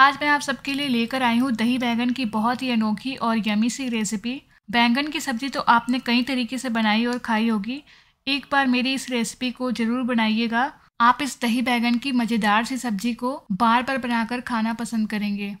आज मैं आप सबके लिए लेकर आई हूँ दही बैंगन की बहुत ही अनोखी और यमी सी रेसिपी बैंगन की सब्ज़ी तो आपने कई तरीके से बनाई और खाई होगी एक बार मेरी इस रेसिपी को ज़रूर बनाइएगा आप इस दही बैंगन की मज़ेदार सी सब्ज़ी को बार बार बनाकर खाना पसंद करेंगे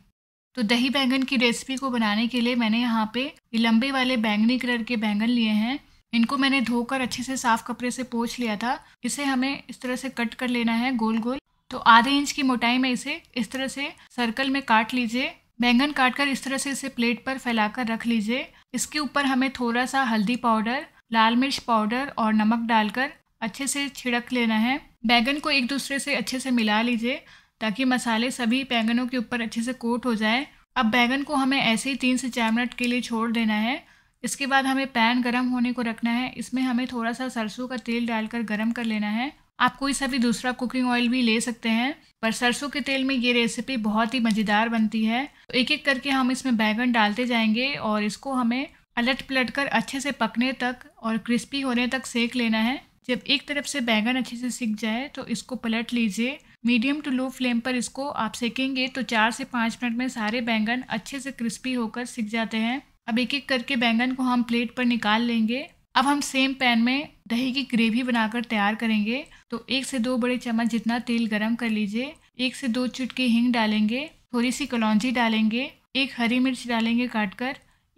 तो दही बैंगन की रेसिपी को बनाने के लिए मैंने यहाँ पे लंबे वाले बैंगनी कलर के बैंगन लिए हैं इनको मैंने धोकर अच्छे से साफ कपड़े से पोछ लिया था इसे हमें इस तरह से कट कर लेना है गोल गोल तो आधे इंच की मोटाई में इसे इस तरह से सर्कल में काट लीजिए बैंगन काट कर इस तरह से इसे प्लेट पर फैलाकर रख लीजिए इसके ऊपर हमें थोड़ा सा हल्दी पाउडर लाल मिर्च पाउडर और नमक डालकर अच्छे से छिड़क लेना है बैंगन को एक दूसरे से अच्छे से मिला लीजिए ताकि मसाले सभी बैंगनों के ऊपर अच्छे से कोट हो जाए अब बैंगन को हमें ऐसे ही तीन से चार मिनट के लिए छोड़ देना है इसके बाद हमें पैन गरम होने को रखना है इसमें हमें थोड़ा सा सरसों का तेल डालकर गरम कर लेना है आप कोई सा भी दूसरा कुकिंग ऑयल भी ले सकते हैं पर सरसों के तेल में ये रेसिपी बहुत ही मज़ेदार बनती है तो एक एक करके हम इसमें बैगन डालते जाएंगे और इसको हमें पलट पलट कर अच्छे से पकने तक और क्रिस्पी होने तक सेक लेना है जब एक तरफ से बैंगन अच्छे से सीख जाए तो इसको पलट लीजिए मीडियम टू लो फ्लेम पर इसको आप सेकेंगे तो चार से पाँच मिनट में सारे बैंगन अच्छे से क्रिस्पी होकर सीख जाते हैं अब एक एक करके बैंगन को हम प्लेट पर निकाल लेंगे अब हम सेम पैन में दही की ग्रेवी बनाकर तैयार करेंगे तो एक से दो बड़े चम्मच जितना तेल गरम कर लीजिए एक से दो चुटकी हिंग डालेंगे थोड़ी सी कलौजी डालेंगे एक हरी मिर्च डालेंगे काटकर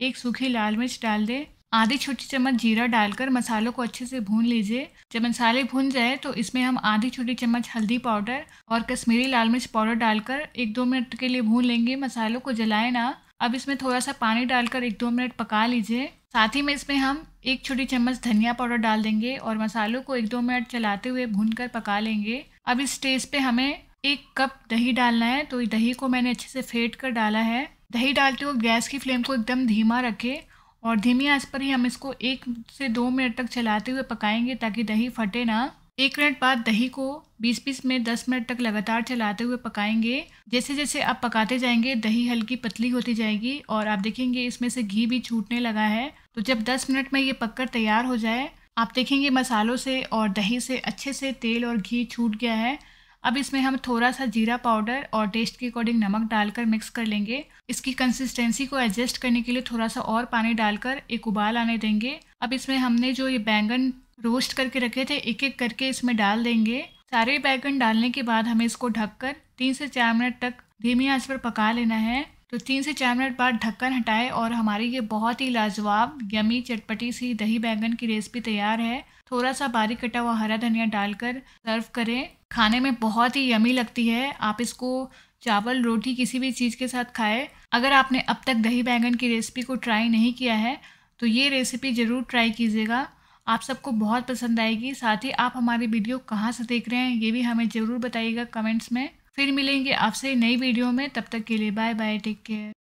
एक सूखी लाल मिर्च डाल दें आधी छोटी चम्मच जीरा डालकर मसालों को अच्छे से भून लीजिए जब मसाले भून जाए तो इसमें हम आधी छोटी चम्मच हल्दी पाउडर और कश्मीरी लाल मिर्च पाउडर डालकर एक दो मिनट के लिए भून लेंगे मसालों को जलाए ना अब इसमें थोड़ा सा पानी डालकर एक दो मिनट पका लीजिए साथ ही में इसमें हम एक छोटी चम्मच धनिया पाउडर डाल देंगे और मसालों को एक दो मिनट चलाते हुए भून कर पका लेंगे अब इस स्टेज पे हमें एक कप दही डालना है तो दही को मैंने अच्छे से फेंट कर डाला है दही डालते हुए गैस की फ्लेम को एकदम धीमा रखें और धीमी आंच पर ही हम इसको एक से दो मिनट तक चलाते हुए पकाएंगे ताकि दही फटे ना एक मिनट बाद दही को 20 पीस में 10 मिनट तक लगातार चलाते हुए पकाएंगे जैसे जैसे आप पकाते जाएंगे दही हल्की पतली होती जाएगी और आप देखेंगे इसमें से घी भी छूटने लगा है तो जब 10 मिनट में ये पककर तैयार हो जाए आप देखेंगे मसालों से और दही से अच्छे से तेल और घी छूट गया है अब इसमें हम थोड़ा सा जीरा पाउडर और टेस्ट के अकॉर्डिंग नमक डालकर मिक्स कर लेंगे इसकी कंसिस्टेंसी को एडजस्ट करने के लिए थोड़ा सा और पानी डालकर एक उबाल आने देंगे अब इसमें हमने जो ये बैंगन रोस्ट करके रखे थे एक एक करके इसमें डाल देंगे सारे बैंगन डालने के बाद हमें इसको ढककर तीन से चार मिनट तक धीमी आंच पर पका लेना है तो तीन से चार मिनट बाद ढक्कन हटाएं और हमारी ये बहुत ही लाजवाब यमी चटपटी सी दही बैंगन की रेसिपी तैयार है थोड़ा सा बारीक कटा हुआ हरा धनिया डालकर सर्व करें खाने में बहुत ही यमी लगती है आप इसको चावल रोटी किसी भी चीज़ के साथ खाएं अगर आपने अब तक दही बैंगन की रेसिपी को ट्राई नहीं किया है तो ये रेसिपी ज़रूर ट्राई कीजिएगा आप सबको बहुत पसंद आएगी साथ ही आप हमारी वीडियो कहाँ से देख रहे हैं ये भी हमें ज़रूर बताइएगा कमेंट्स में फिर मिलेंगे आपसे नई वीडियो में तब तक के लिए बाय बाय टेक केयर